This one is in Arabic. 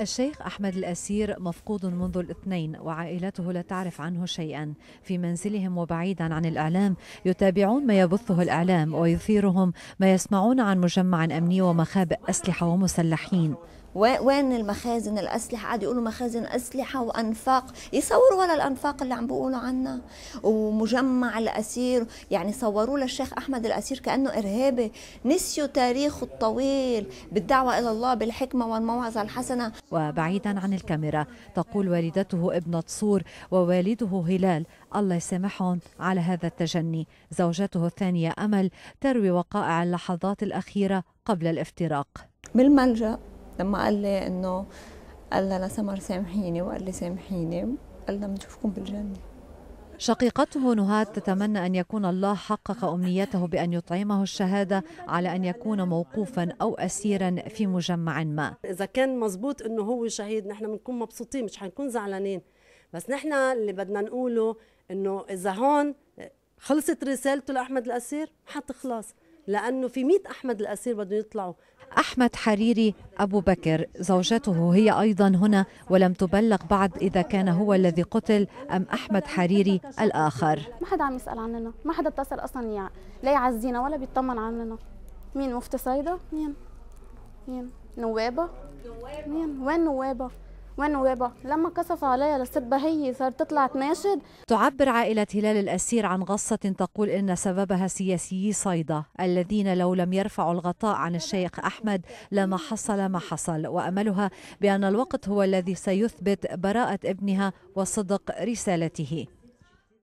الشيخ أحمد الأسير مفقود منذ الاثنين وعائلته لا تعرف عنه شيئا في منزلهم وبعيدا عن الإعلام يتابعون ما يبثه الإعلام ويثيرهم ما يسمعون عن مجمع أمني ومخابئ أسلحة ومسلحين وين المخازن الاسلحه قاعد يقولوا مخازن اسلحه وانفاق يصوروا ولا الانفاق اللي عم بيقولوا عنها ومجمع الاسير يعني صوروا للشيخ احمد الاسير كانه ارهابي نسيوا تاريخه الطويل بالدعوه الى الله بالحكمه والموعظه الحسنه وبعيدا عن الكاميرا تقول والدته ابنه صور ووالده هلال الله يسامحهم على هذا التجني زوجته الثانيه امل تروي وقائع اللحظات الاخيره قبل الافتراق بالملجأ لما قال لي انه قال لها لسمر سامحيني وقال لي سامحيني قال لها بنشوفكم بالجنه شقيقته نهاد تتمنى أن يكون الله حقق أمنيته بأن يطعمه الشهادة على أن يكون موقوفا أو أسيرا في مجمع ما إذا كان مزبوط أنه هو شهيد نحن بنكون مبسوطين مش حنكون زعلانين بس نحن اللي بدنا نقوله أنه إذا هون خلصت رسالته لأحمد الأسير حتخلص لأنه في 100 أحمد الأسير بدهم يطلعوا أحمد حريري أبو بكر زوجته هي أيضا هنا ولم تبلغ بعد إذا كان هو الذي قتل أم أحمد حريري الآخر ما حدا عم يسأل عننا ما حدا اتصل أصلا يع... لا يعزينا ولا بيطمن عننا مين مفتي صيدا مين مين نوابة مين وين نوابة وين لما كسف عليها للست هي صارت تطلع تناشد تعبر عائلة هلال الأسير عن غصة تقول إن سببها سياسيي صيدا الذين لو لم يرفعوا الغطاء عن الشيخ أحمد لما حصل ما حصل وأملها بأن الوقت هو الذي سيثبت براءة ابنها وصدق رسالته